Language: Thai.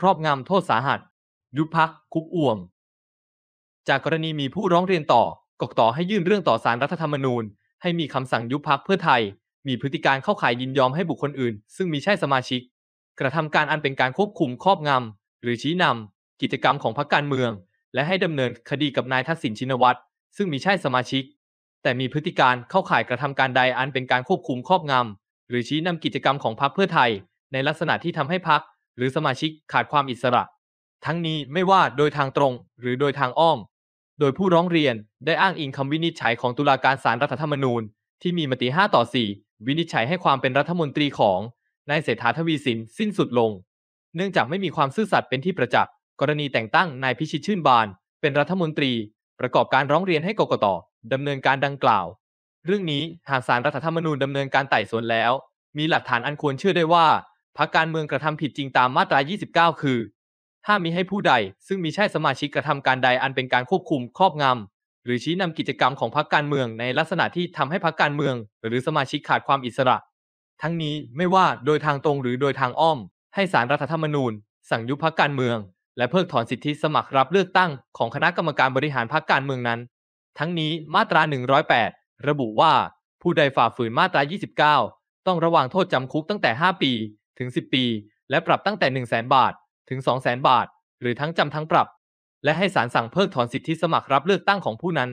ครอบงำโทษสาหัส ยุบพัก คุกอ่วม จากกรณีมีผู้ร้องเรียนต่อ กกตให้ยื่นเรื่องต่อสารรัฐธรรมนูญให้มีคำสั่งยุบพักเพื่อไทย มีพฤติการเข้าข่ายยินยอมให้บุคคลอื่น ซึ่งมีใช่สมาชิก กระทำการอันเป็นการควบคุมครอบงำ หรือชี้นำกิจกรรมของพรรคการเมือง และให้ดำเนินคดีกับนายทักษิณชินวัตรซึ่งมีใช่สมาชิก แต่มีพฤติการเข้าข่ายกระทำการใดอันเป็นการควบคุม ครอบงำหรือชี้นำกิจกรรมของพรรคเพื่อไทย ในลักษณะที่ทำให้พรรคหรือสมาชิกขาดความอิสระ ทั้งนี้ไม่ว่าโดยทางตรงหรือโดยทางอ้อม โดยผู้ร้องเรียนได้อ้างอิงคำวินิจฉัยของตุลาการศาลรัฐธรรมนูญ ที่มีมติ 5 ต่อ 4 วินิจฉัยให้ความเป็นรัฐมนตรีของนายเศรษฐาทวีสินสิ้นสุดลง เนื่องจากไม่มีความซื่อสัตย์เป็นที่ประจักษ์กรณีแต่งตั้งนายพิชิตชื่นบาน เป็นรัฐมนตรี ประกอบการร้องเรียนให้กกตดำเนินการดังกล่าว เรื่องนี้หากสารรัฐธรรมนูญดำเนินการไต่สวนแล้ว มีหลักฐานอันควรเชื่อได้ว่าพรรคการเมืองกระทำผิดจริงตามมาตรา 29 คือ ถ้ามีให้ผู้ใดซึ่งมีใช่สมาชิกกระทำการใดอันเป็นการควบคุมครอบงำหรือชี้นำกิจกรรมของพรรคการเมืองในลักษณะที่ทำให้พรรคการเมือง หรือสมาชิกขาดความอิสระ ทั้งนี้ไม่ว่าโดยทางตรงหรือโดยทางอ้อม ให้สารรัฐธรรมนูญ สั่งยุบพรรคการเมือง และเพิกถอนสิทธิสมัครรับเลือกตั้งของคณะกรรมการบริหารพรรคการเมืองนั้น ทั้งนี้มาตรา 108 ระบุว่าผู้ใดฝ่าฝืนมาตรา29 ต้องระวางโทษจำคุกตั้งแต่ 5 ปีถึง 10 ปี และปรับตั้งแต่ 1 0 0 0 0 0 บาท ถึง 2 0 0 0 0 0 บาท หรือทั้งจำทั้งปรับ และให้ศาลสั่งเพิกถอนสิทธิสมัครรับเลือกตั้งของผู้นั้น